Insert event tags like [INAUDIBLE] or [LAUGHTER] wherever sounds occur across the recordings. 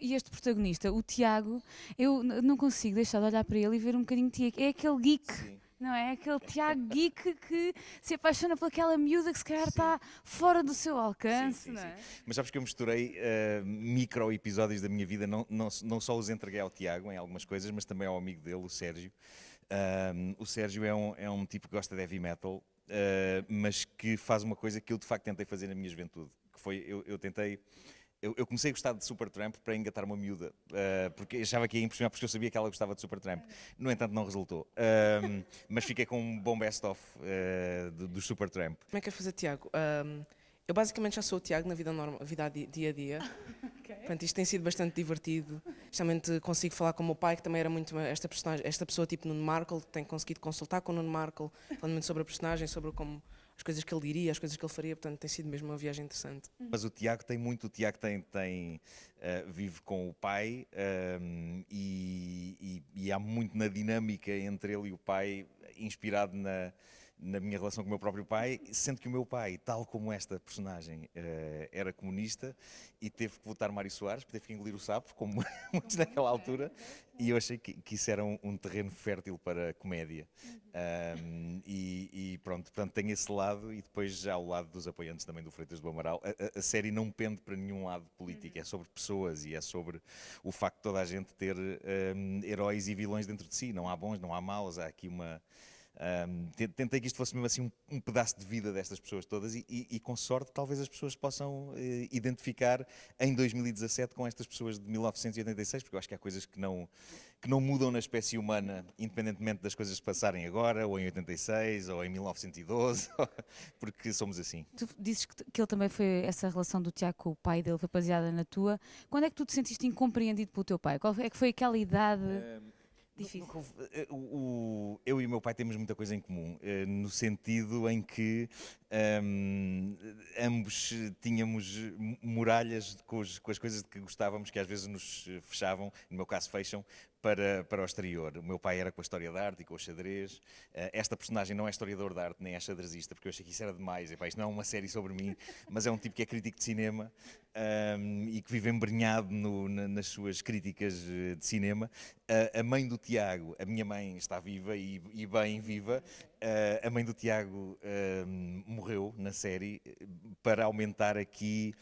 e este protagonista, o Tiago, eu não consigo deixar de olhar para ele e ver um bocadinho Tiago. É aquele geek. Sim. Não é? é aquele [LAUGHS] Tiago Geek que se apaixona por aquela miúda que se calhar está fora do seu alcance. Sim, sim, é? Mas sabes que eu misturei uh, micro episódios da minha vida, não, não, não só os entreguei ao Tiago em algumas coisas, mas também ao amigo dele, o Sérgio. o Sérgio é um, é um tipo que gosta de heavy metal, uh, mas que faz uma coisa que eu de facto tentei fazer na minha juventude, que foi eu, eu tentei eu, eu, comecei a gostar de Supertramp para engatar uma miúda, uh, porque achava que ia impressionar, porque eu sabia que ela gostava de Supertramp. No entanto, não resultou. mas fiquei com um bom best-of uh, do, Supertramp. Como é que é fazer, Tiago? Um, eu basicamente já sou o Tiago na vida, normal, vida dia a dia. [LAUGHS] okay. Portanto, isto tem sido bastante divertido. Justamente consigo falar com o meu pai, que também era muito esta, personagem, esta pessoa tipo Nuno Markle, que tem conseguido consultar com o Nuno Markle, falando muito sobre a personagem, sobre como as coisas que ele diria, as coisas que ele faria, portanto tem sido mesmo uma viagem interessante. Uhum. Mas o Tiago tem muito, o Tiago tem, tem uh, vive com o pai um, ehm, e, e, e há muito na dinâmica entre ele e o pai, inspirado na na minha relação com o meu próprio pai, sendo que o meu pai, tal como esta personagem, eh, era comunista e teve que votar Mário Soares, teve que engolir o sapo, como [LAUGHS] muitos naquela uhum. altura, e eu achei que, que isso era um, um, terreno fértil para comédia. Um, uhum. e, e, pronto, portanto, tem esse lado e depois já o lado dos apoiantes também do Freitas do Amaral. A, a, a, série não pende para nenhum lado político, uhum. é sobre pessoas e é sobre o facto de toda a gente ter um, heróis e vilões dentro de si. Não há bons, não há maus, há aqui uma um, tentei que isto fosse mesmo assim um, um, pedaço de vida destas pessoas todas e, e, e com sorte talvez as pessoas possam uh, identificar em 2017 com estas pessoas de 1986, porque eu acho que há coisas que não, que não mudam na espécie humana, independentemente das coisas passarem agora, ou em 86, ou em 1912, [LAUGHS] porque somos assim. Tu dizes que, que ele também foi, essa relação do Tiago com o pai dele rapaziada na tua. Quando é que tu te sentiste incompreendido pelo teu pai? Qual é que foi aquela idade... Difícil. Eh, o, o, eu e o meu pai temos muita coisa em comum, eh, no sentido em que um, ehm, ambos tínhamos muralhas com, os, com, as coisas de que gostávamos, que às vezes nos fechavam, no meu caso fecham, para, para o exterior. O meu pai era com a história da arte e com o xadrez. Eh, esta personagem não é historiador de arte nem é xadrezista, porque eu achei que isso era demais. Epá, isto não é uma série sobre mim, [LAUGHS] mas é um tipo que é crítico de cinema um, ehm, e que vive embrenhado no, na, nas suas críticas eh, de cinema. Uh, a mãe do Tiago, a minha mãe está viva e, e bem viva. Uh, a mãe do Tiago uh, morreu na série para aumentar aqui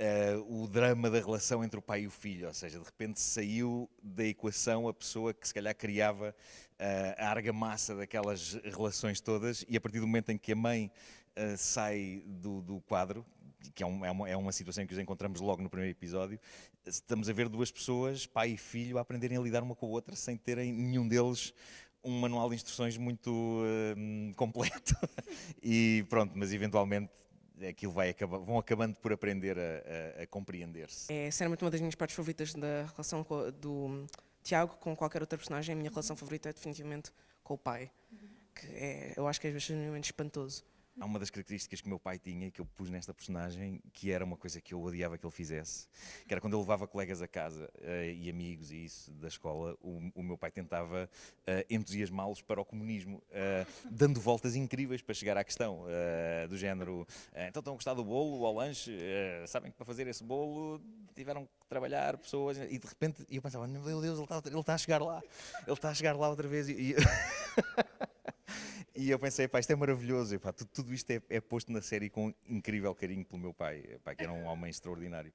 uh, o drama da relação entre o pai e o filho, ou seja, de repente saiu da equação a pessoa que se calhar criava uh, a argamassa daquelas relações todas, e a partir do momento em que a mãe uh, sai do, do quadro, que é, um, é, uma, é, uma, situação que os encontramos logo no primeiro episódio, estamos a ver duas pessoas, pai e filho, a aprenderem a lidar uma com a outra sem terem nenhum deles um manual de instruções muito uh, completo. [LAUGHS] e pronto, mas eventualmente aquilo é vai acabar, vão acabando por aprender a, a, a compreender-se. É sinceramente é uma das minhas partes favoritas da relação com, do Tiago com qualquer outra personagem. A minha relação favorita é definitivamente com o pai, que é, eu acho que é extremamente espantoso. Há uma das características que meu pai tinha, que eu pus nesta personagem, que era uma coisa que eu odiava que ele fizesse, que era quando eu levava colegas a casa eh, e amigos e isso da escola, o, o meu pai tentava uh, entusiasmá-los para o comunismo, uh, dando voltas incríveis para chegar à questão, uh, do género, então estão a gostar do bolo, ao lanche, sabem que para fazer esse bolo tiveram que trabalhar pessoas, e de repente eu pensava, meu Deus, ele está, ele a chegar lá, ele está a chegar lá outra vez. E, e... [LAUGHS] E eu pensei, pá, isto é maravilhoso. E, pá, tudo, tudo isto é, é, posto na série com incrível carinho pelo meu pai, pá, que era um homem extraordinário.